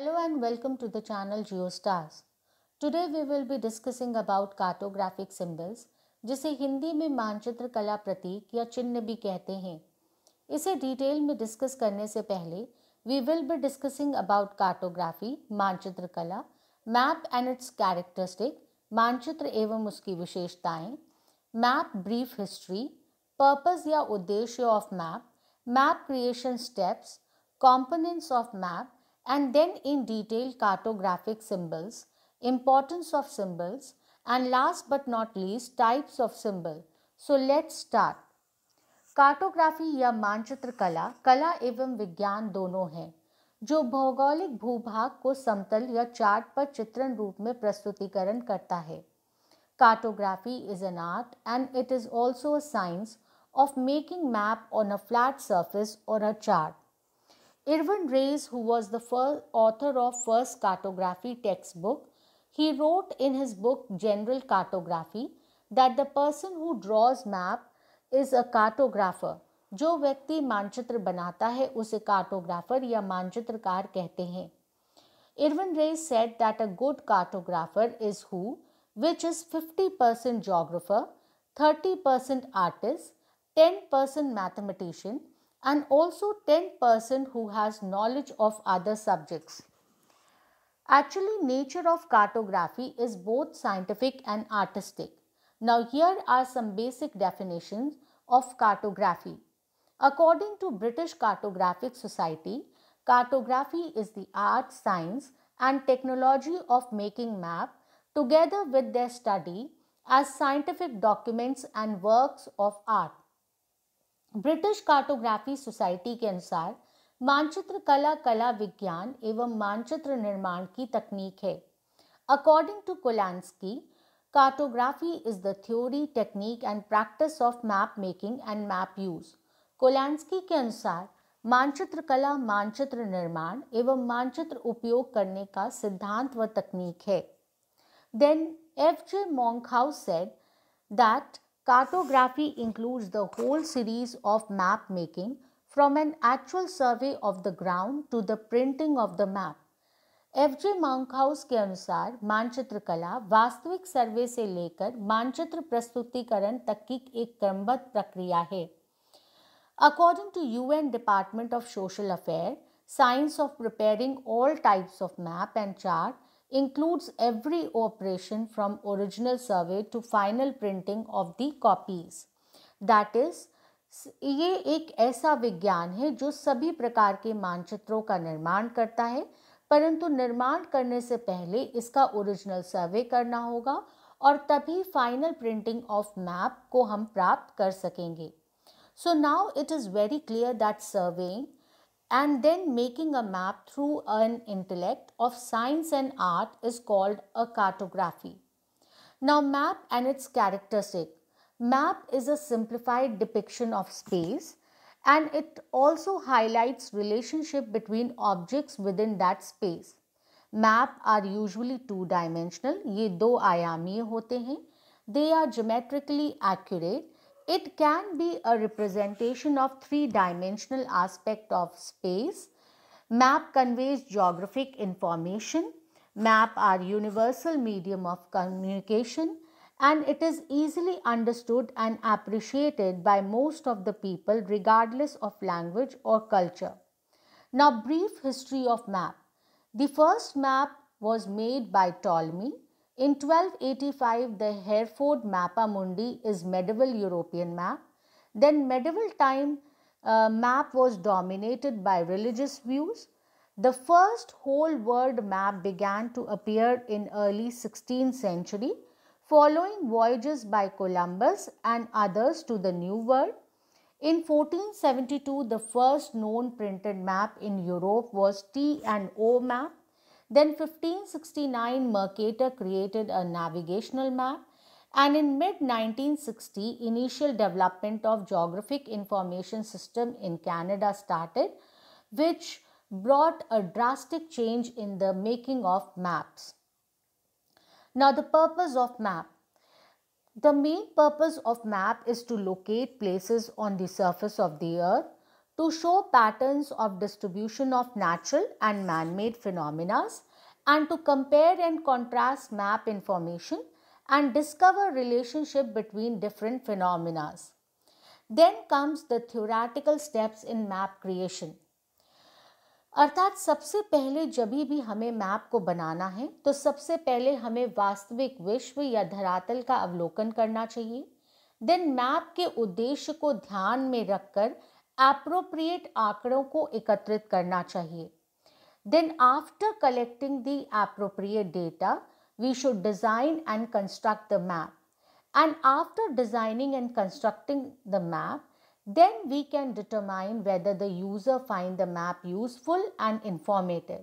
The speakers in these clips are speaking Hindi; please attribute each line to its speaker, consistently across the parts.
Speaker 1: Hello and welcome to the channel GeoStars. Today we will be discussing about cartographic symbols जिसे हिंदी में मानचित्र कला प्रतीक या चिन्ह भी कहते हैं इसे डिटेल में डिस्कस करने से पहले we will be discussing about cartography मानचित्र कला मैप एंड इट्स कैरेक्टरिस्टिक मानचित्र एवं उसकी विशेषताएं मैप ब्रीफ हिस्ट्री पर्पस या उद्देश्य of map map creation steps components of map and then in detail cartographic symbols, importance of symbols and last but not least types of symbols. So let's start. Cartography ya manchitra kala, kala evam vigyan dono hai. जो भौगोलिक भूभाग को समतल या चार्ट पर चित्रण रूप में प्रस्तुतीकरण करता है cartography is an art and it is also a science of making map on a flat surface और a Irwin Reyes, who was the author of first cartography textbook, he wrote in his book General Cartography that the person who draws map is a cartographer. जो व्यक्ति मानचित्र बनाता है उसे cartographer या मानचित्रकार कहते हैं Irwin Reyes said that a good cartographer is who, which is 50% geographer, 30% artist, 10% mathematician, and also 10% who has knowledge of other subjects. Actually, nature of cartography is both scientific and artistic. Now, here are some basic definitions of cartography. According to British Cartographic Society, cartography is the art, science and technology of making map together with their study as scientific documents and works of art. British cartography society के अनुसार मानचित्र कला कला विज्ञान एवं मानचित्र निर्माण की तकनीक है अकॉर्डिंग टू की cartography is the theory technique and practice of map making and map use कोलांस्की के अनुसार मानचित्र कला मानचित्र निर्माण एवं मानचित्र उपयोग करने का सिद्धांत व तकनीक है then F J Monkhouse said that Cartography includes the whole series of map making from an actual survey of the ground to the printing of the map. F J Monkhouse के अनुसार मानचित्र कला वास्तविक सर्वे से लेकर मानचित्र प्रस्तुतिकरण तक की एक क्रमबद्ध प्रक्रिया है according to U N department of social affair science of preparing all types of map and chart includes every operation from original survey to final printing of the copies. That is, ये एक ऐसा विज्ञान है जो सभी प्रकार के मानचित्रों का निर्माण करता है परंतु निर्माण करने से पहले इसका ओरिजिनल सर्वे करना होगा और तभी फाइनल प्रिंटिंग ऑफ मैप को हम प्राप्त कर सकेंगे so now it is very clear that surveying and then making a map through an intellect of science and art is called a cartography. Now map and its characteristic. Map is a simplified depiction of space and it also highlights relationship between objects within that space. Map are usually two-dimensional, ये दो होते हैं. They are geometrically accurate it can be a representation of three-dimensional aspect of space. Map conveys geographic information. Map are universal medium of communication and it is easily understood and appreciated by most of the people regardless of language or culture. Now brief history of map. The first map was made by Ptolemy in 1285, the Hereford Mappa Mundi is medieval European map. Then medieval time uh, map was dominated by religious views. The first whole world map began to appear in early 16th century following voyages by Columbus and others to the New World. In 1472, the first known printed map in Europe was T and O map then 1569 Mercator created a navigational map and in mid-1960 initial development of geographic information system in Canada started which brought a drastic change in the making of maps. Now the purpose of map. The main purpose of map is to locate places on the surface of the earth to show patterns of distribution of natural and man-made phenomena and to compare and contrast map information and discover relationship between different phenomena. Then comes the theoretical steps in map creation. अर्थात सबसे पहले जब भी हमें मैप को बनाना है तो सबसे पहले हमें वास्तविक विश्व या धरातल का अवलोकन करना चाहिए देन मैप के उद्देश्य को ध्यान में रखकर appropriate आंकड़ों को एकत्रित करना चाहिए Then after collecting the appropriate data, we should design and construct the map. And after designing and constructing the map, then we can determine whether the user find the map useful and informative.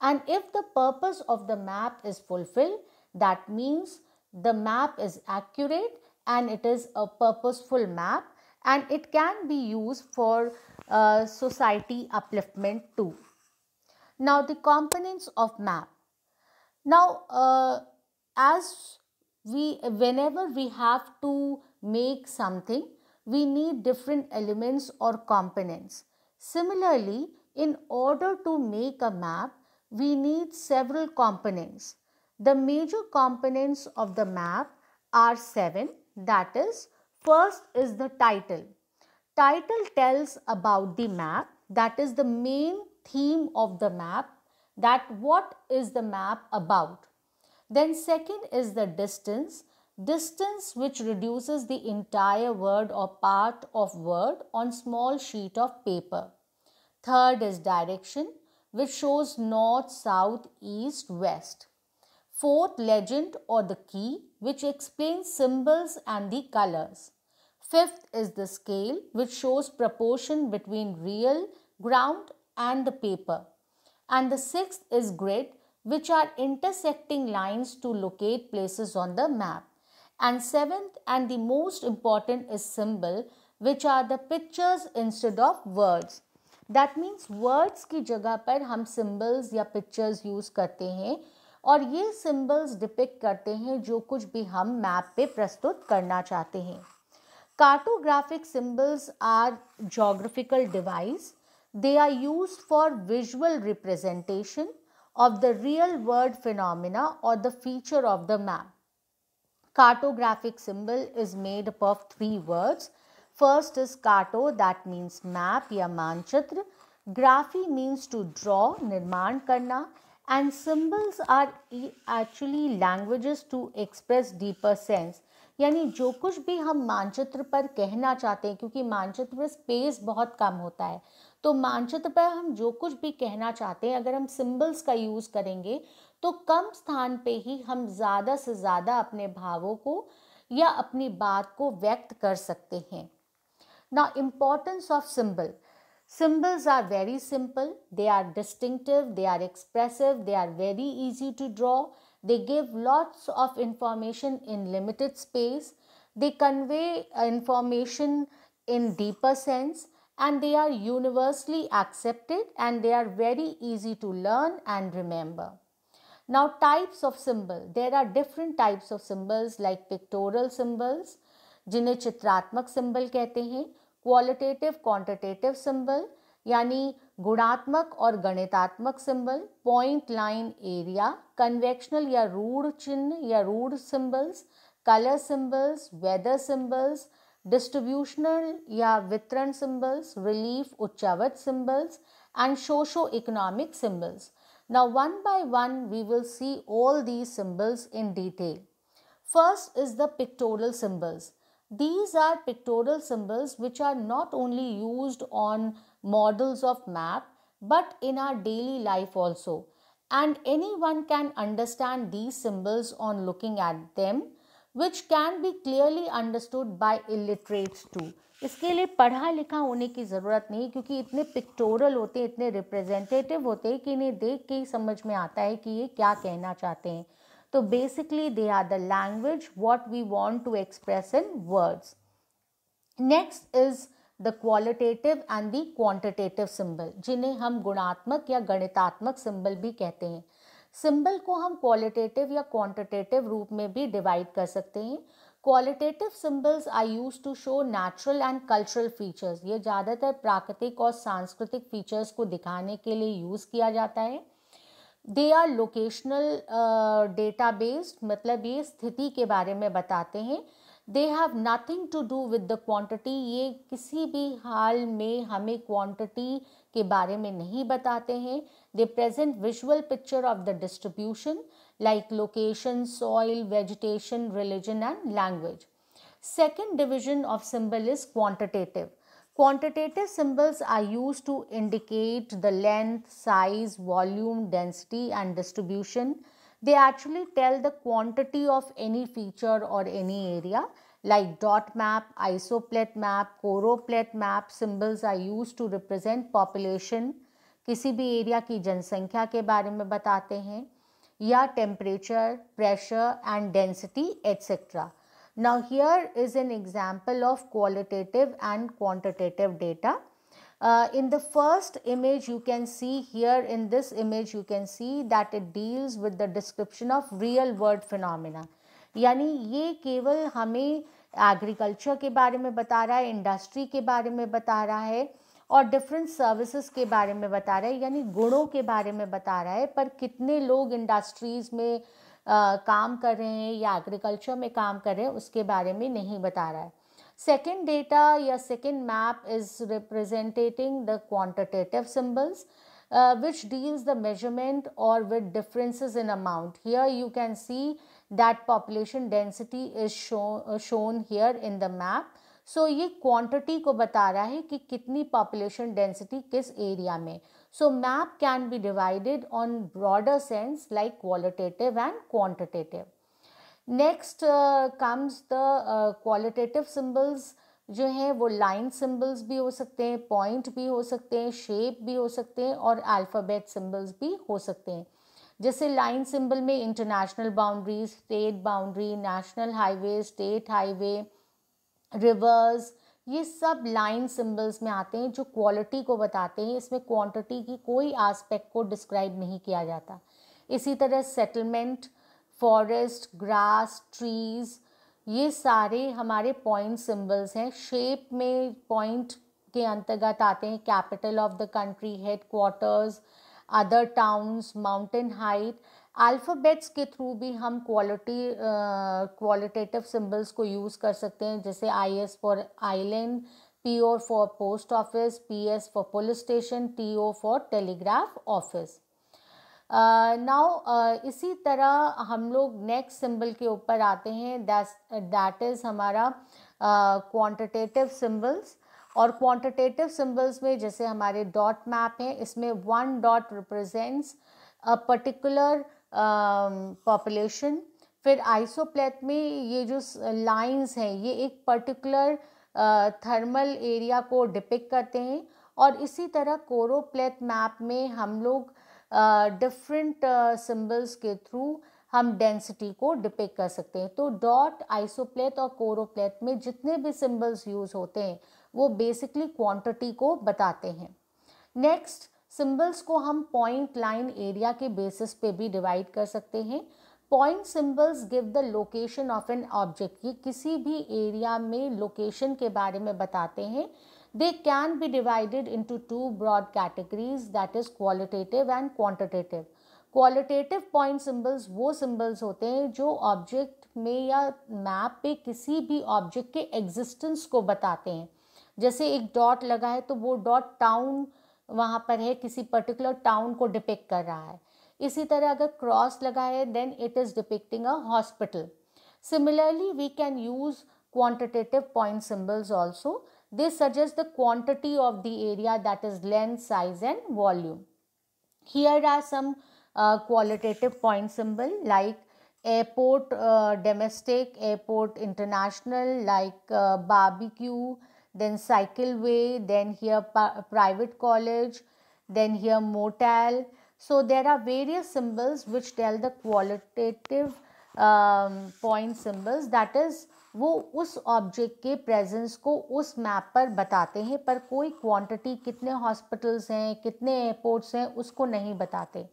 Speaker 1: And if the purpose of the map is fulfilled, that means the map is accurate and it is a purposeful map and it can be used for uh, society upliftment too. Now the components of map. Now uh, as we whenever we have to make something we need different elements or components. Similarly in order to make a map we need several components. The major components of the map are seven that is First is the title. Title tells about the map, that is the main theme of the map, that what is the map about. Then second is the distance, distance which reduces the entire word or part of word on small sheet of paper. Third is direction, which shows north, south, east, west. Fourth legend or the key which explains symbols and the colors. Fifth is the scale which shows proportion between real, ground and the paper. And the sixth is grid which are intersecting lines to locate places on the map. And seventh and the most important is symbol which are the pictures instead of words. that means words ki jagah par hum symbols ya pictures use karte hain और ये सिंबल्स डिपिक्ट करते हैं जो कुछ भी हम मैप पे प्रस्तुत करना चाहते हैं cartographic symbols are geographical device they are use for visual representation of the real world phenomena और the feature of the map cartographic symbol is made up of three words first is carto that means map या मानचित्र ग्राफी मीन्स टू ड्रॉ निर्माण करना and symbols are e, actually languages to express deeper sense यानी जो कुछ भी हम मानचित्र पर कहना चाहते हैं क्योंकि मानचित्र में स्पेस बहुत कम होता है तो मानचित्र पर हम जो कुछ भी कहना चाहते हैं अगर हम सिंबल्स का यूज़ करेंगे तो कम स्थान पे ही हम ज़्यादा से ज़्यादा अपने भावों को या अपनी बात को व्यक्त कर सकते हैं ना importance of symbol Symbols are very simple, they are distinctive, they are expressive, they are very easy to draw, they give lots of information in limited space, they convey uh, information in deeper sense and they are universally accepted and they are very easy to learn and remember. Now types of symbol, there are different types of symbols like pictorial symbols जिन्हें चित्रात्मक symbol कहते हैं क्वालिटेटिव क्वांटिटेटिव सिंबल यानी गुणात्मक और गणितात्मक symbol point line area conventional या रूढ़ चिन्ह या रूढ़ symbols colour symbols weather symbols distributional या वितरण सिंबल्स रिलीफ उच्चावत symbols and socio economic symbols now one by one we will see all the symbols in detail first is the pictorial symbols These are pictorial symbols which are not only used on models of map but in our daily life also. And anyone can understand these symbols on looking at them which can be clearly understood by illiterates too. इसके लिए पढ़ा लिखा होने की ज़रूरत नहीं क्योंकि इतने पिक्टोरल होते हैं इतने रिप्रेजेंटेटिव होते हैं कि इन्हें देख के ही समझ में आता है कि ये क्या कहना चाहते हैं तो basically they are the language what we want to express in words next is the qualitative and the quantitative symbol जिन्हें हम गुणात्मक या गणितात्मक सिंबल भी कहते हैं सिंबल को हम क्वालिटेटिव या क्वांटिटेटिव रूप में भी डिवाइड कर सकते हैं qualitative symbols are use to show natural and cultural features ये ज़्यादातर प्राकृतिक और सांस्कृतिक फीचर्स को दिखाने के लिए यूज़ किया जाता है they are locational data based मतलब ये स्थिति के बारे में बताते हैं they have nothing to do with the quantity ये किसी भी हाल में हमें क्वांटिटी के बारे में नहीं बताते हैं they present visual picture of the distribution like location soil vegetation religion and language second division of symbol is quantitative quantitative symbols are use to indicate the length size volume density and distribution they actually tell the quantity of any feature और any area like dot map isopleth map choropleth map symbols are use to represent population किसी भी एरिया की जनसंख्या के बारे में बताते हैं या temperature pressure and density etcetera Now here is an example of qualitative and quantitative data. Uh, in the first image you can see here in this image you can see that it deals with the description of real world phenomena. यानी ये केवल हमें एग्रीकल्चर के बारे में बता रहा है इंडस्ट्री के बारे में बता रहा है और डिफरेंट सर्विसेज के बारे में बता रहा है यानी गुणों के बारे में बता रहा है पर कितने लोग इंडस्ट्रीज़ में काम कर रहे हैं या एग्रीकल्चर में काम कर रहे हैं उसके बारे में नहीं बता रहा है सेकेंड डेटा या second map is representating the quantitative symbols which deals the measurement और with differences in amount here you can see that population density is show shown here in the map so ये क्वान्टिटी को बता रहा है कि कितनी पॉपुलेशन डेंसिटी किस एरिया में So map can be divided on broader sense like qualitative and quantitative. Next comes the qualitative symbols जो हैं वो लाइन सिम्बल्स भी हो सकते हैं पॉइंट भी हो सकते हैं शेप भी हो सकते हैं और अल्फ़ाबेट सिम्बल्स भी हो सकते हैं जैसे लाइन सिंबल में international boundary state boundary national highway state highway rivers ये सब लाइन सिंबल्स में आते हैं जो क्वालिटी को बताते हैं इसमें क्वांटिटी की कोई आस्पेक्ट को डिस्क्राइब नहीं किया जाता इसी तरह सेटलमेंट फॉरेस्ट ग्रास ट्रीज़ ये सारे हमारे पॉइंट सिंबल्स हैं शेप में पॉइंट के अंतर्गत आते हैं capital of the country head quarters other towns mountain height alphabets के थ्रू भी हम क्वालिटी क्वालिटेटिव सिम्बल्स को यूज़ कर सकते हैं जैसे I S for island P O for post office P S for police station T O for telegraph office now इसी तरह हम लोग नेक्स्ट सिंबल के ऊपर आते हैं दैट इज़ हमारा क्वांटिटेटिव uh, सिंबल्स और क्वांटिटेटिव सिंबल्स में जैसे हमारे डॉट मैप हैं इसमें one dot represents a particular population um, फिर आइसोप्लेथ में ये जो लाइंस हैं ये एक पर्टिकुलर थर्मल एरिया को डिपिक करते हैं और इसी तरह कोरोप्लेट मैप में हम लोग डिफरेंट uh, सिंबल्स uh, के थ्रू हम डेंसिटी को डिपिक कर सकते हैं तो डॉट आइसोप्लेथ और कोरोप्लेथ में जितने भी सिंबल्स यूज़ होते हैं वो बेसिकली क्वांटिटी को बताते हैं नेक्स्ट सिंबल्स को हम पॉइंट लाइन एरिया के बेसिस पे भी डिवाइड कर सकते हैं point symbols give the location of an object ये किसी भी एरिया में लोकेशन के बारे में बताते हैं they can be divided into two broad categories that is qualitative and quantitative qualitative point symbols वो सिंबल्स होते हैं जो ऑब्जेक्ट में या मैप पे किसी भी ऑब्जेक्ट के एग्जिस्टेंस को बताते हैं जैसे एक डॉट लगा है तो वो डॉट टाउन वहाँ पर है किसी पर्टिकुलर टाउन को डिपेक्ट कर रहा है इसी तरह अगर क्रॉस लगा है then it is depicting a hospital similarly we can use quantitative point symbols also this suggest the quantity of the area that is length size and volume here are some qualitative point symbol like airport domestic airport international like barbecue then way then here private college, then here motel. So there are various symbols which tell the qualitative um, point symbols that is वो उस ऑब्जेक्ट के प्रेजेंस को उस मैप पर बताते हैं पर कोई क्वांटिटी कितने हॉस्पिटल्स हैं कितने एयरपोर्ट्स हैं उसको नहीं बताते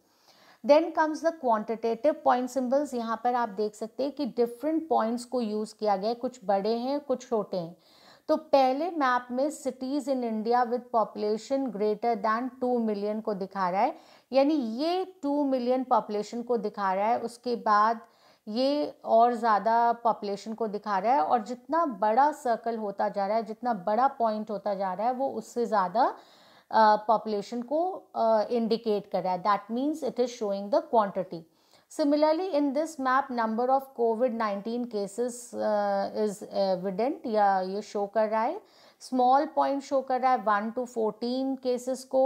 Speaker 1: then comes the quantitative point symbols यहाँ पर आप देख सकते हैं कि डिफरेंट पॉइंट्स को यूज़ किया गया है कुछ बड़े हैं कुछ छोटे हैं तो पहले मैप में cities in India with population greater than two million को दिखा रहा है यानी ये टू मिलियन पॉपुलेशन को दिखा रहा है उसके बाद ये और ज़्यादा पॉपुलेशन को दिखा रहा है और जितना बड़ा सर्कल होता जा रहा है जितना बड़ा पॉइंट होता जा रहा है वो उससे ज़्यादा पॉपुलेशन को इंडिकेट कर रहा है that means it is showing the quantity Similarly, in this map, number of COVID-19 cases uh, is evident. या ये शो कर रहा है स्मॉल पॉइंट शो कर रहा है वन टू फोर्टीन केसेस को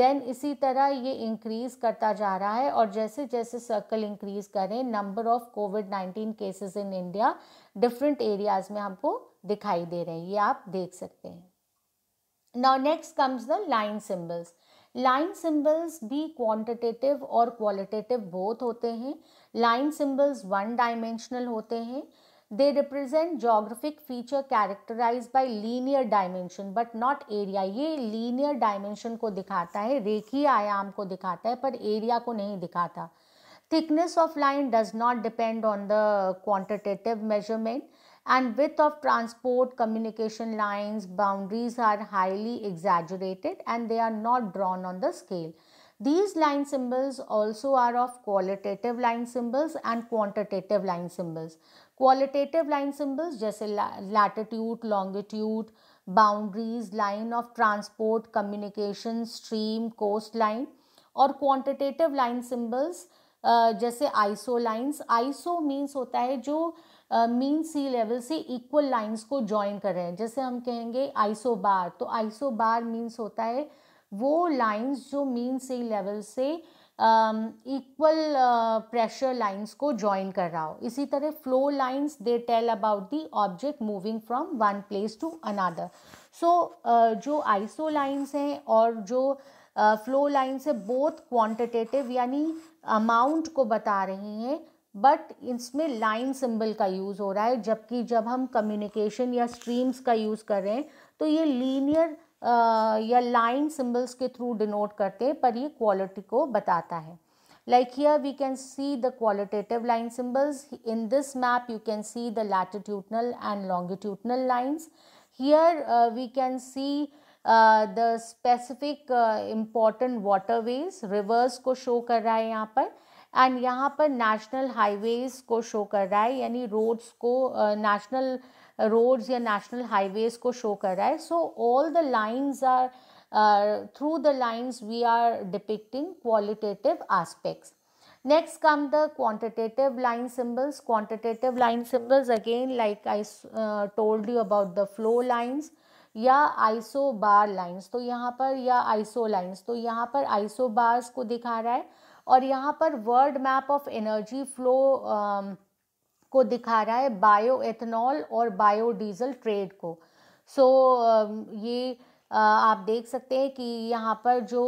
Speaker 1: देन इसी तरह ये इंक्रीज़ करता जा रहा है और जैसे जैसे सर्कल इंक्रीज़ करें number of covid nineteen cases in India different areas में हमको दिखाई दे रहे हैं ये आप देख सकते हैं now next comes the line symbols line symbols भी क्वांटिटेटिव और क्वालिटेटिव बोथ होते हैं लाइन सिंबल्स वन डायमेंशनल होते हैं they represent geographic feature characterize by linear dimension but not area ये लीनियर डायमेंशन को दिखाता है रेखी आयाम को दिखाता है पर एरिया को नहीं दिखाता thickness of line does not depend on the quantitative measurement and width of transport communication lines boundaries are highly exaggerated and they are not drawn on the scale. These line symbols also are of qualitative line symbols and quantitative line symbols. Qualitative line symbols just latitude, longitude, boundaries, line of transport, communication, stream, coastline or quantitative line symbols uh, जैसे आइसो Iso आइसो मीन्स होता है जो मीन सी लेवल से इक्वल लाइंस को ज्वाइन कर रहे हैं जैसे हम कहेंगे आइसो बार तो आइसो बार मीन्स होता है वो लाइंस जो मीन सी लेवल से इक्वल प्रेशर लाइंस को ज्वाइन कर रहा हो इसी तरह flow lines they tell about the object moving from one place to another so जो आइसो लाइंस हैं और जो फ्लो लाइंस है बोथ क्वांटिटेटिव यानी अमाउंट को बता रही हैं बट इसमें लाइन सिंबल का यूज़ हो रहा है जबकि जब हम कम्युनिकेशन या स्ट्रीम्स का यूज़ कर रहे हैं तो ये लीनियर uh, या लाइन सिंबल्स के थ्रू डिनोट करते हैं पर ये क्वालिटी को बताता है like here we can see the qualitative line symbols in this map you can see the latitudinal and longitudinal lines here we can see the specific important waterways rivers को शो कर रहा है यहाँ पर एंड यहाँ पर नेशनल हाईवेज़ को शो कर रहा है यानी रोड्स को नेशनल रोड्स या नेशनल हाईवेज़ को शो कर रहा है so all the lines are through the lines we are depicting qualitative aspects next come the quantitative line symbols quantitative line symbols again like I told you about the flow lines या आइसो बार लाइन्स तो यहाँ पर या आइसो लाइन्स तो यहाँ पर आइसो बार्स को दिखा रहा है और यहाँ पर world map of energy flow को दिखा रहा है बायो एथेनॉल और बायो डीजल ट्रेड को सो so, um, ये uh, आप देख सकते हैं कि यहाँ पर जो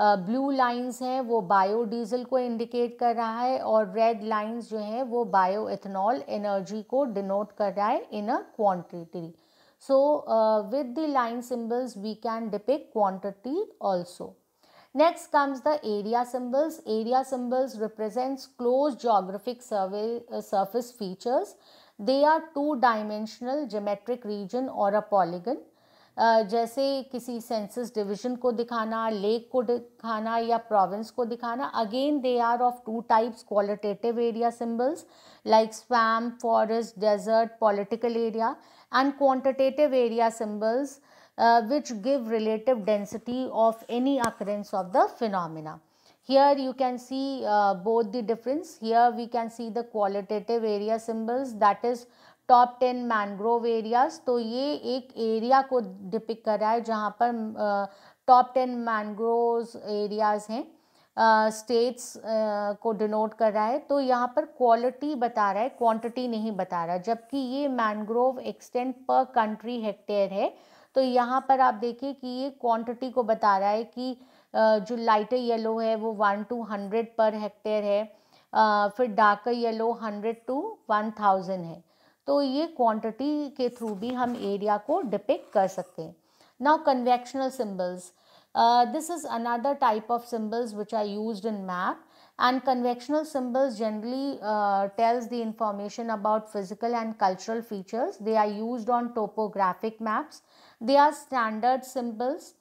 Speaker 1: ब्लू uh, लाइंस हैं वो बायो डीजल को इंडिकेट कर रहा है और रेड लाइंस जो हैं वो बायो एथेनॉल एनर्जी को डिनोट कर रहा है in a quantity so with the line symbols we can depict quantity also Next comes the area symbols. Area symbols represents closed geographic survey, uh, surface features. They are two-dimensional geometric region or a polygon. Uh, जैसे kisi census division को दिखाना, lake को दिखाना या province को दिखाना, again they are of two types qualitative area symbols like swamp, forest, desert, political area and quantitative area symbols uh, which give relative density of any occurrence of the phenomena. Here you can see uh, both the difference. Here we can see the qualitative area symbols that is top ten mangrove areas तो ये एक एरिया को डिपिक कर रहा है जहाँ पर टॉप टेन मैनग्रोव एरियाज हैं स्टेट्स uh, uh, को डिनोट कर रहा है तो यहाँ पर क्वालिटी बता रहा है क्वांटिटी नहीं बता रहा जबकि ये mangrove extent per country hectare है तो यहाँ पर आप देखिए कि ये क्वांटिटी को बता रहा है कि जो लाइटर येलो है वो one to hundred per hectare है फिर darker yellow hundred to one thousand है तो ये क्वांटिटी के थ्रू भी हम एरिया को डिपेक्ट कर सकते हैं now convectional symbols this is another type of symbols which are use in map and convectional symbols generally uh, tells the information about physical and cultural features they are used on topographic maps they are standard symbols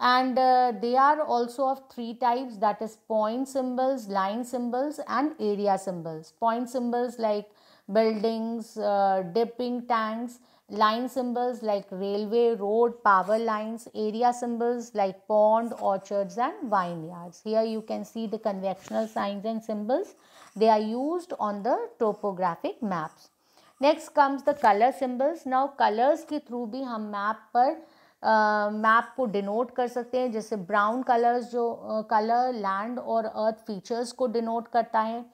Speaker 1: and uh, they are also of three types that is point symbols line symbols and area symbols point symbols like buildings uh, dipping tanks line symbols like railway, road, power lines, area symbols like pond, orchards and vineyards. Here you can see the conventional signs and symbols. They are used on the topographic maps. Next comes the colour symbols now colours के थ्रू भी हम मैप पर मैप uh, को डिनोट कर सकते हैं जैसे ब्राउन कलर्स जो कलर लैंड और अर्थ फीचर्स को डिनोट करता है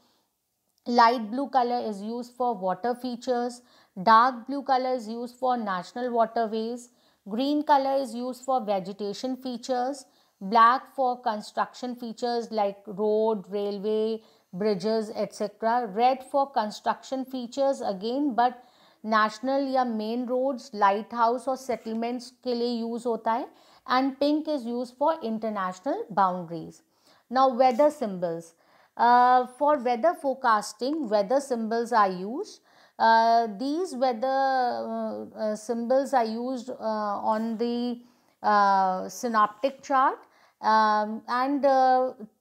Speaker 1: light blue colour is use for water features Dark blue color is used for national waterways. Green color is used for vegetation features. Black for construction features like road, railway, bridges, etc. Red for construction features again, but national or main roads, lighthouse or settlements ke liye use hota hai. And pink is used for international boundaries. Now weather symbols. Uh, for weather forecasting, weather symbols are used. Uh, these weather uh, uh, symbols are used uh, on the synoptic chart um, and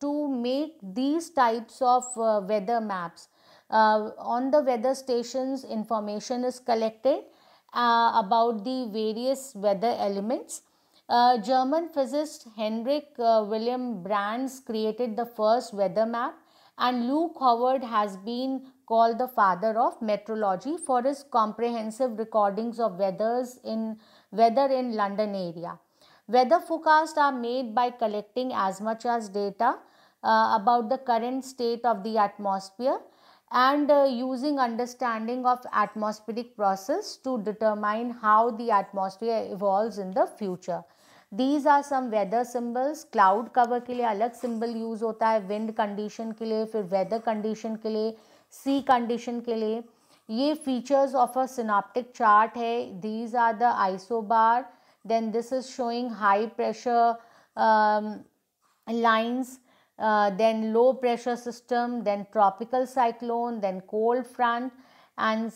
Speaker 1: to make these types of weather maps. on the weather stations information is collected about the various weather elements uh, German physicist Henrik uh, Wilhelm Brands created the first weather map and Luke Howard has been called the father of metrology for his comprehensive recordings of weathers in weather in London area. Weather forecasts are made by collecting as much as data uh, about the current state of the atmosphere and uh, using understanding of atmospheric process to determine how the atmosphere evolves in the future. These are some weather symbols. Cloud cover के लिए अलग symbol use होता है Wind condition के लिए फिर weather condition के लिए सी कंडीशन के लिए ये features of a synoptic chart है these are the isobar then this is showing high pressure lines then low pressure system then tropical cyclone then cold front and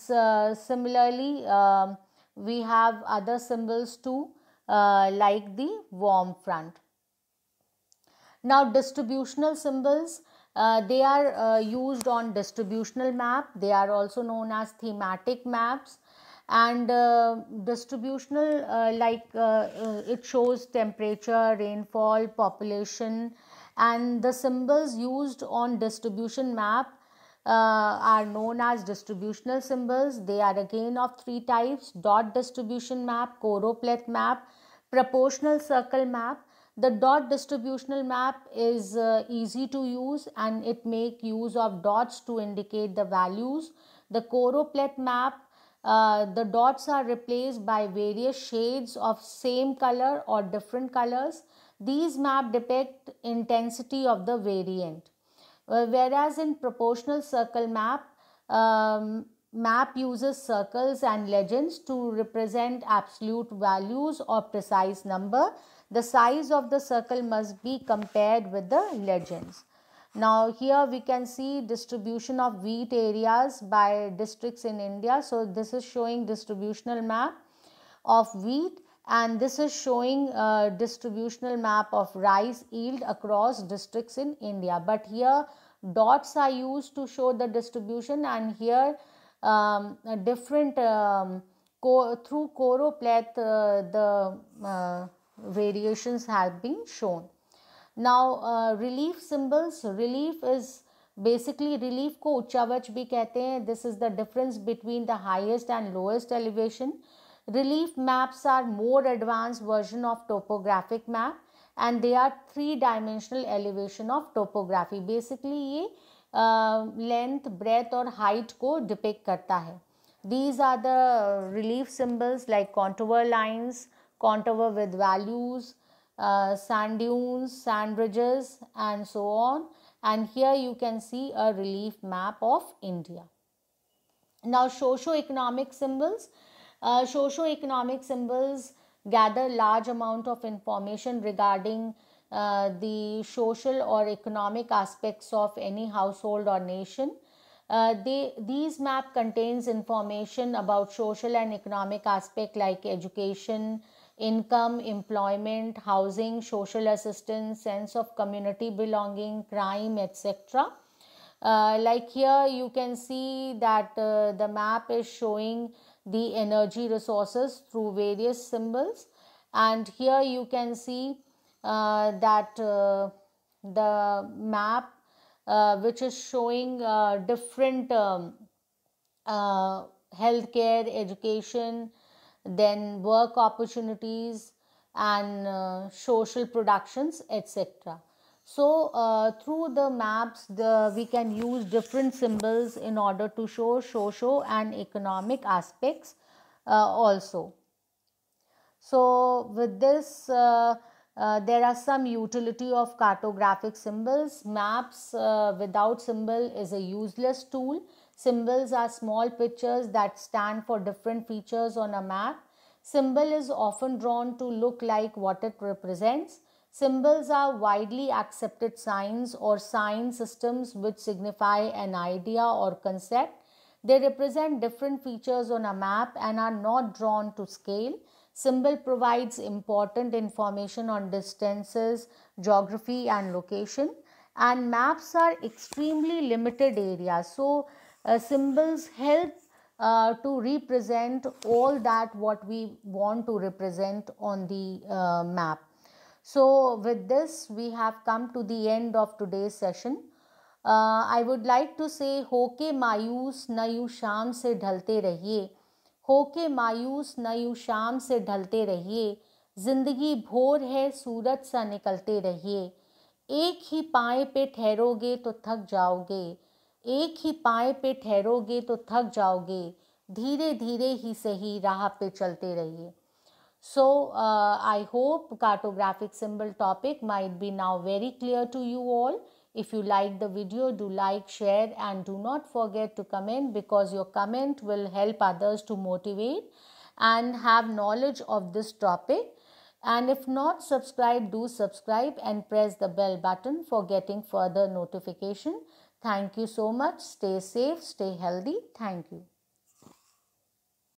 Speaker 1: similarly we have we have other symbols too uh, like the warm front. Now distributional symbols Uh, they are uh, used on distributional map. They are also known as thematic maps and uh, distributional uh, like uh, it shows temperature, rainfall, population and the symbols used on distribution map are known as distributional symbols. They are again of three types dot distribution map, choropleth map, proportional circle map the dot distributional map is uh, easy to use and it make use of dots to indicate the values. The choropleth map, uh, the dots are replaced by various shades of same color or different colors. These map depict intensity of the variant. Uh, whereas in proportional circle map, um, map uses circles and legends to represent absolute values or precise number the size of the circle must be compared with the legends. Now here we can see distribution of wheat areas by districts in India. So this is showing distributional map of wheat and this is showing a uh, distributional map of rice yield across districts in India. But here dots are used to show the distribution and here um, different um, co through choropleth uh, the uh, variations have been shown. Now, uh, relief symbols, relief is basically relief को उच्चावच भी कहते हैं This is the difference between the highest and lowest elevation. relief maps are more advanced version of topographic map and they are three dimensional elevation of topography basically ये uh, length breadth और height को depict करता है these are the relief symbols like contour lines contour with values, uh, sand dunes, sand bridges and so on. And here you can see a relief map of India. Now socio-economic symbols. Uh, socio-economic symbols gather large amount of information regarding uh, the social or economic aspects of any household or nation. Uh, they, these map contains information about social and economic aspect like education, income, employment, housing, social assistance, sense of community belonging, crime, etc. Uh, like here you can see that uh, the map is showing the energy resources through various symbols and here you can see uh, that uh, the map uh, which is showing uh, different um, healthcare, education, then work opportunities and uh, social productions etc so uh, through the maps the we can use different symbols in order to show social and economic aspects uh, also so with this uh, uh, there are some utility of cartographic symbols maps uh, without symbol is a useless tool Symbols are small pictures that stand for different features on a map. Symbol is often drawn to look like what it represents. Symbols are widely accepted signs or sign systems which signify an idea or concept. They represent different features on a map and are not drawn to scale. Symbol provides important information on distances, geography and location and maps are extremely limited areas. So, symbols help uh, to represent all that what we want to represent on the uh, map. So with this we have come to the end of today's session. Uh, I would like to say होके मायूस नयू शाम से ढलते रहिए होके मायूस नयू शाम से ढलते रहिए ज़िंदगी भोर है सूरज सा निकलते रहिए एक ही पाए पे ठहरोगे तो थक जाओगे एक ही पाए पे ठहरोगे तो थक जाओगे धीरे धीरे ही सही राह पे चलते रहिए so I hope cartographic symbol topic might be now very clear to you all if you like the video do like share and do not forget to comment because your comment will help others to motivate and have knowledge of this topic and if not subscribe do subscribe and press the bell button for getting further notification Thank you so much. Stay safe, stay healthy. Thank you.